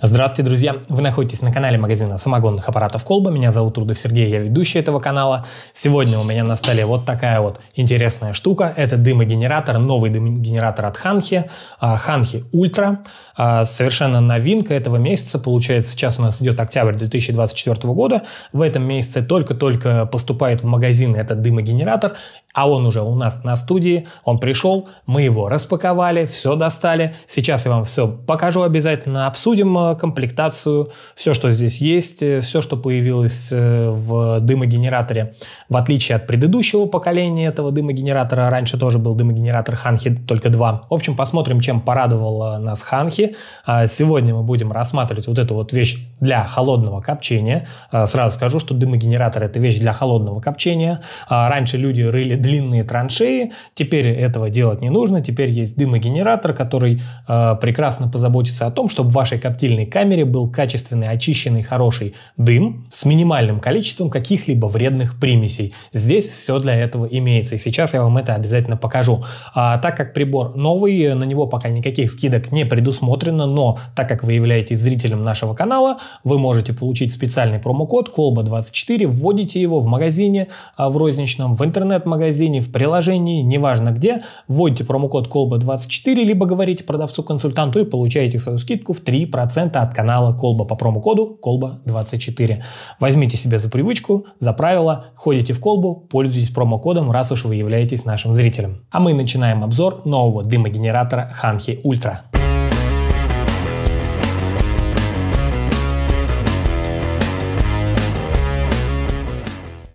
Здравствуйте, друзья! Вы находитесь на канале магазина самогонных аппаратов Колба. Меня зовут Рудов Сергей, я ведущий этого канала. Сегодня у меня на столе вот такая вот интересная штука. Это дымогенератор, новый дымогенератор от Ханхи. А, Ханхи Ультра. А, совершенно новинка этого месяца. Получается, сейчас у нас идет октябрь 2024 года. В этом месяце только-только поступает в магазин этот дымогенератор. А он уже у нас на студии, он пришел, мы его распаковали, все достали. Сейчас я вам все покажу обязательно, обсудим э, комплектацию, все, что здесь есть, э, все, что появилось э, в дымогенераторе. В отличие от предыдущего поколения этого дымогенератора, раньше тоже был дымогенератор Ханхи, только два. В общем, посмотрим, чем порадовал нас Ханхи. А сегодня мы будем рассматривать вот эту вот вещь для холодного копчения. А сразу скажу, что дымогенератор – это вещь для холодного копчения. А раньше люди рыли длинные траншеи. Теперь этого делать не нужно. Теперь есть дымогенератор, который э, прекрасно позаботится о том, чтобы в вашей коптильной камере был качественный, очищенный, хороший дым с минимальным количеством каких-либо вредных примесей. Здесь все для этого имеется. И сейчас я вам это обязательно покажу. А, так как прибор новый, на него пока никаких скидок не предусмотрено, но так как вы являетесь зрителем нашего канала, вы можете получить специальный промокод колба 24 вводите его в магазине а, в розничном, в интернет-магазине, магазине, в приложении, неважно где, вводите промокод колба24, либо говорите продавцу-консультанту и получаете свою скидку в 3% от канала колба по промокоду колба24. Возьмите себе за привычку, за правило, ходите в колбу, пользуйтесь промокодом, раз уж вы являетесь нашим зрителем. А мы начинаем обзор нового дымогенератора Hanhi Ультра.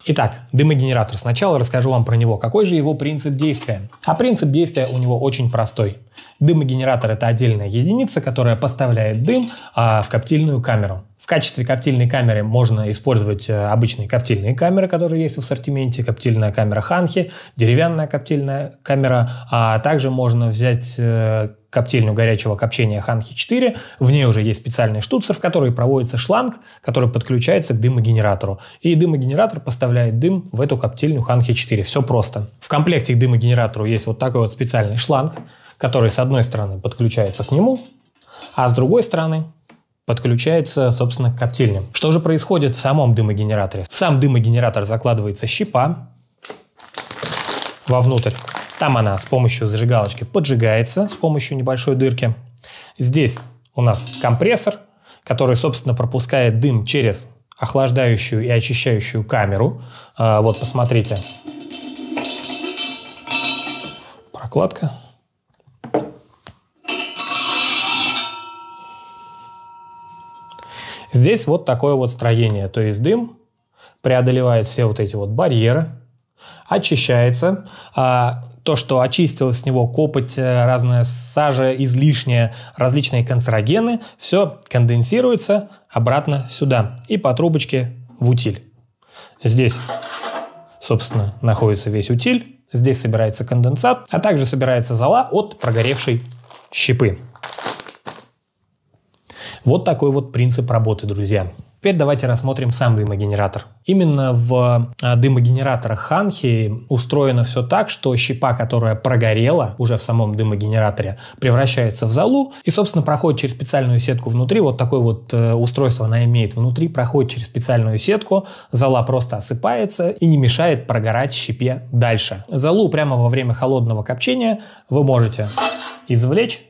Итак, дымогенератор. Сначала расскажу вам про него. Какой же его принцип действия? А принцип действия у него очень простой. Дымогенератор – это отдельная единица, которая поставляет дым а, в коптильную камеру. В качестве коптильной камеры можно использовать э, обычные коптильные камеры, которые есть в ассортименте, коптильная камера Ханхи, деревянная коптильная камера, а также можно взять э, коптильню горячего копчения Ханхи 4. В ней уже есть специальный штуцер, в который проводится шланг, который подключается к дымогенератору. И дымогенератор поставляет дым в эту коптильню Ханхи 4. Все просто. В комплекте к дымогенератору есть вот такой вот специальный шланг, который с одной стороны подключается к нему, а с другой стороны подключается, собственно, к коптильням. Что же происходит в самом дымогенераторе? В сам дымогенератор закладывается щепа вовнутрь. Там она с помощью зажигалочки поджигается, с помощью небольшой дырки. Здесь у нас компрессор, который, собственно, пропускает дым через охлаждающую и очищающую камеру. А, вот, посмотрите. Прокладка. Здесь вот такое вот строение, то есть дым преодолевает все вот эти вот барьеры, очищается. А то, что очистилось с него копоть, э, разная сажа излишняя, различные канцерогены, все конденсируется обратно сюда и по трубочке в утиль. Здесь, собственно, находится весь утиль, здесь собирается конденсат, а также собирается зола от прогоревшей щепы. Вот такой вот принцип работы, друзья. Теперь давайте рассмотрим сам дымогенератор. Именно в э, дымогенераторах Ханхи устроено все так, что щепа, которая прогорела уже в самом дымогенераторе, превращается в залу и, собственно, проходит через специальную сетку внутри. Вот такое вот э, устройство она имеет внутри, проходит через специальную сетку, зала просто осыпается и не мешает прогорать щепе дальше. Залу прямо во время холодного копчения вы можете извлечь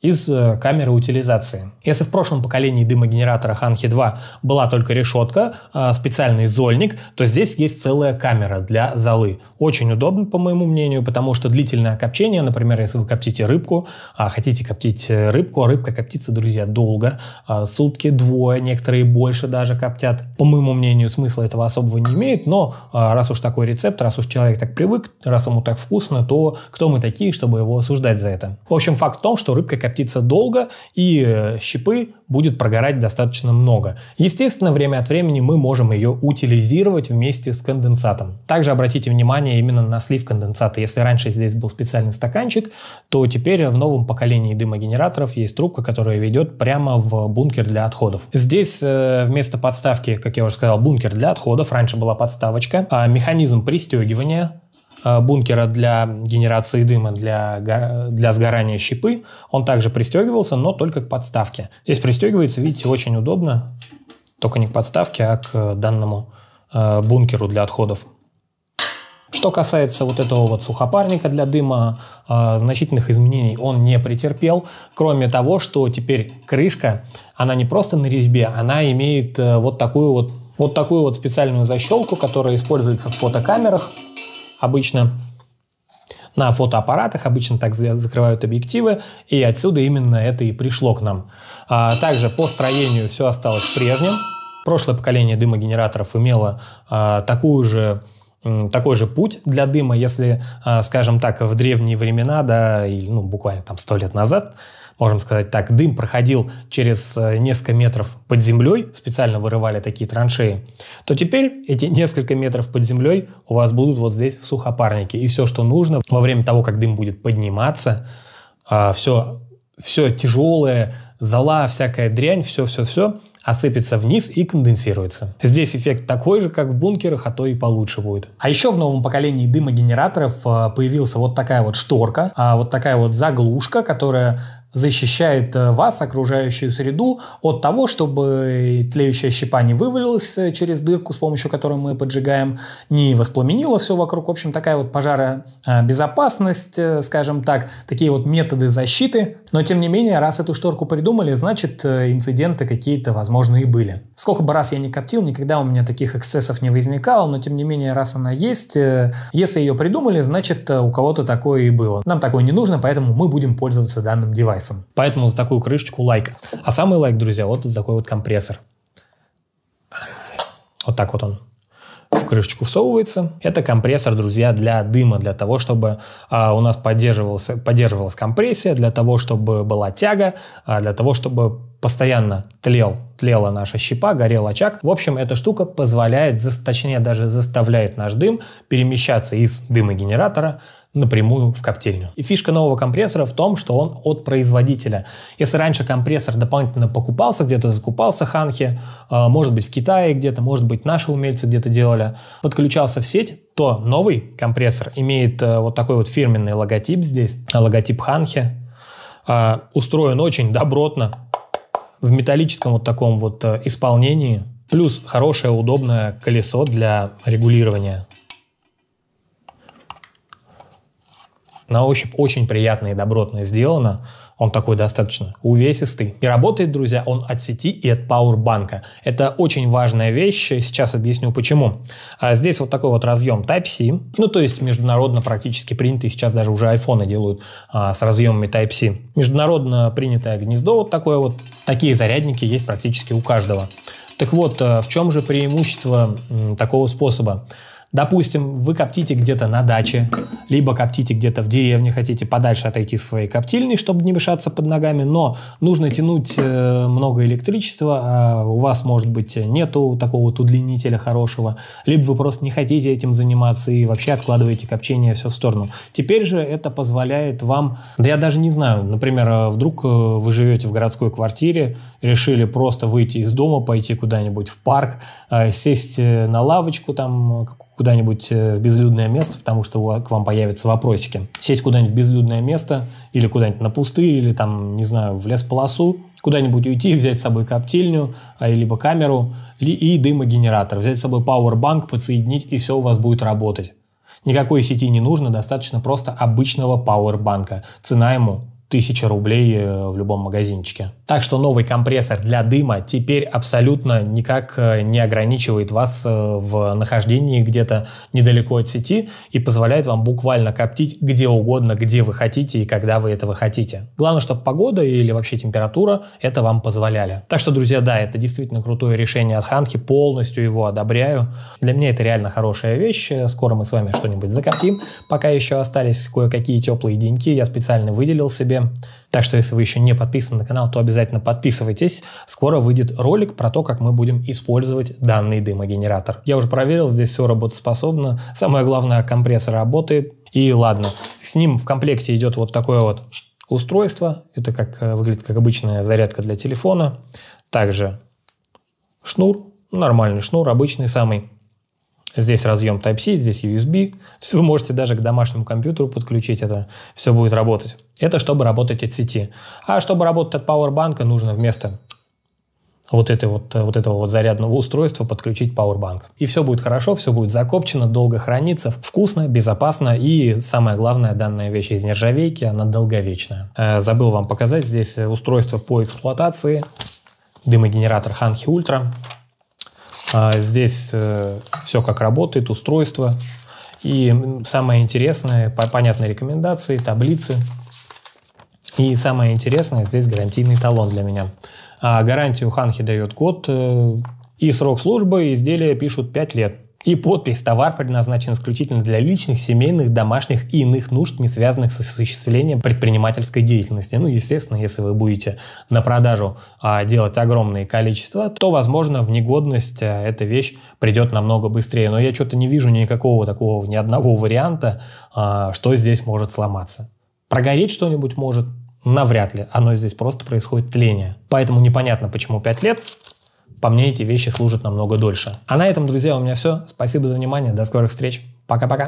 из э, камеры утилизации. Если в прошлом поколении дымогенератора Hanhi 2 была только решетка, а, специальный зольник, то здесь есть целая камера для золы. Очень удобно, по моему мнению, потому что длительное копчение, например, если вы коптите рыбку, а, хотите коптить э, рыбку, а рыбка коптится, друзья, долго, а, сутки, двое, некоторые больше даже коптят. По моему мнению, смысла этого особого не имеет, но раз уж такой рецепт, раз уж человек так привык, раз ему так вкусно, то кто мы такие, чтобы его осуждать за это? В общем, факт в том, что рыбка коптиться долго и э, щепы будет прогорать достаточно много. Естественно, время от времени мы можем ее утилизировать вместе с конденсатом. Также обратите внимание именно на слив конденсата. Если раньше здесь был специальный стаканчик, то теперь в новом поколении дымогенераторов есть трубка, которая ведет прямо в бункер для отходов. Здесь э, вместо подставки, как я уже сказал, бункер для отходов, раньше была подставочка, а механизм пристегивания Э, бункера для генерации дыма для, для сгорания щепы. Он также пристегивался, но только к подставке. Здесь пристегивается, видите, очень удобно, только не к подставке, а к данному э, бункеру для отходов. Что касается вот этого вот сухопарника для дыма, э, значительных изменений он не претерпел, кроме того, что теперь крышка, она не просто на резьбе, она имеет вот такую вот вот такую вот специальную защелку, которая используется в фотокамерах обычно на фотоаппаратах, обычно так закрывают объективы, и отсюда именно это и пришло к нам. А также по строению все осталось прежним. Прошлое поколение дымогенераторов имело а, такую же такой же путь для дыма, если, а, скажем так, в древние времена, да, или, ну, буквально там сто лет назад, можем сказать так, дым проходил через э, несколько метров под землей, специально вырывали такие траншеи, то теперь эти несколько метров под землей у вас будут вот здесь в сухопарнике И все, что нужно во время того, как дым будет подниматься, все, а, все тяжелое, зола, всякая дрянь, все-все-все осыпется вниз и конденсируется. Здесь эффект такой же, как в бункерах, а то и получше будет. А еще в новом поколении дымогенераторов э, появился вот такая вот шторка, а вот такая вот заглушка, которая защищает э, вас, окружающую среду, от того, чтобы тлеющая щепа не вывалилась э, через дырку, с помощью которой мы поджигаем, не воспламенила все вокруг. В общем, такая вот пожаробезопасность, э, скажем так, такие вот методы защиты. Но, тем не менее, раз эту шторку придумали, значит, инциденты какие-то, возможно, и были. Сколько бы раз я не коптил, никогда у меня таких эксцессов не возникало, но, тем не менее, раз она есть, если ее придумали, значит, у кого-то такое и было. Нам такое не нужно, поэтому мы будем пользоваться данным девайсом прайсом. Поэтому за такую крышечку лайк. А самый лайк, друзья, вот за такой вот компрессор. Вот так вот он в крышечку всовывается. Это компрессор, друзья, для дыма, для того, чтобы а, у нас поддерживалась, поддерживалась компрессия, для того, чтобы была тяга, а, для того, чтобы постоянно тлел, тлела наша щепа, горел очаг. В общем, эта штука позволяет, точнее даже заставляет наш дым перемещаться из дымогенератора напрямую в коптильню. И фишка нового компрессора в том, что он от производителя. Если раньше компрессор дополнительно покупался, где-то закупался ханхи, а, может быть в Китае где-то, может быть наши умельцы где-то делали, подключался в сеть, то новый компрессор имеет э, вот такой вот фирменный логотип здесь, логотип ханхи, а, устроен очень добротно, в металлическом вот таком вот э, исполнении, плюс хорошее удобное колесо для регулирования на ощупь очень приятно и добротно сделано. Он такой достаточно увесистый. И работает, друзья, он от сети и от пауэрбанка. Это очень важная вещь. Сейчас объясню почему. А здесь вот такой вот разъем Type-C. Ну, то есть международно практически принятый. Сейчас даже уже айфоны делают а, с разъемами Type-C. Международно принятое гнездо вот такое вот. Такие зарядники есть практически у каждого. Так вот, э, в чем же преимущество такого способа? Допустим, вы коптите где-то на даче, либо коптите где-то в деревне, хотите подальше отойти со своей коптильни, чтобы не мешаться под ногами, но нужно тянуть э, много электричества, а у вас, может быть, нету такого вот удлинителя хорошего, либо вы просто не хотите этим заниматься и вообще откладываете копчение все в сторону. Теперь же это позволяет вам, да я даже не знаю, например, э, вдруг э, вы живете в городской квартире, решили просто выйти из дома, пойти куда-нибудь в парк, сесть на лавочку там, куда-нибудь э, в безлюдное место, потому что к вам появятся вопросики. Сесть куда-нибудь в безлюдное место, или куда-нибудь на пустырь, или там, не знаю, в лес-полосу, куда-нибудь уйти, взять с собой коптильню, а, либо камеру, и дымогенератор. Взять с собой пауэрбанк, подсоединить, и все у вас будет работать. Никакой сети не нужно, достаточно просто обычного пауэрбанка. Цена ему тысяча рублей э, в любом магазинчике. Так что новый компрессор для дыма теперь абсолютно никак э, не ограничивает вас э, в нахождении где-то недалеко от сети и позволяет вам буквально коптить где угодно, где вы хотите и когда вы этого хотите. Главное, чтобы погода или вообще температура это вам позволяли. Так что, друзья, да, это действительно крутое решение от Ханки, полностью его одобряю. Для меня это реально хорошая вещь. Скоро мы с вами что-нибудь закоптим. Пока еще остались кое-какие теплые деньки, я специально выделил себе канале. Так что, если вы еще не подписаны на канал, то обязательно подписывайтесь. Скоро выйдет ролик про то, как мы будем использовать данный дымогенератор. Я уже проверил, здесь все работоспособно. Самое главное, компрессор работает. И ладно, с ним в комплекте идет вот такое вот устройство. Это как э, выглядит как обычная зарядка для телефона. Также шнур, нормальный шнур, обычный самый. Здесь разъем Type-C, здесь USB. вы можете даже к домашнему компьютеру подключить это. Все будет работать. Это чтобы работать от сети. А чтобы работать от Powerbank, нужно вместо вот, этой вот, вот этого вот зарядного устройства подключить Powerbank. И все будет хорошо, все будет закопчено, долго хранится, вкусно, безопасно и самое главное, данная вещь из нержавейки, она долговечная. Э, забыл вам показать здесь устройство по эксплуатации, дымогенератор Ханхи Ультра. А здесь э, все как работает, устройство. И самое интересное, понятные рекомендации, таблицы. И самое интересное, здесь гарантийный талон для меня. А гарантию Ханхи дает год э, и срок службы изделия пишут 5 лет. И подпись «Товар предназначен исключительно для личных, семейных, домашних и иных нужд, не связанных с осуществлением предпринимательской деятельности». Ну, естественно, если вы будете на продажу а, делать огромные количества, то, возможно, в негодность а, эта вещь придет намного быстрее. Но я что-то не вижу никакого такого, ни одного варианта, а, что здесь может сломаться. Прогореть что-нибудь может, Навряд ли. Оно здесь просто происходит тление. Поэтому непонятно, почему 5 лет по мне эти вещи служат намного дольше. А на этом, друзья, у меня все. Спасибо за внимание. До скорых встреч. Пока-пока.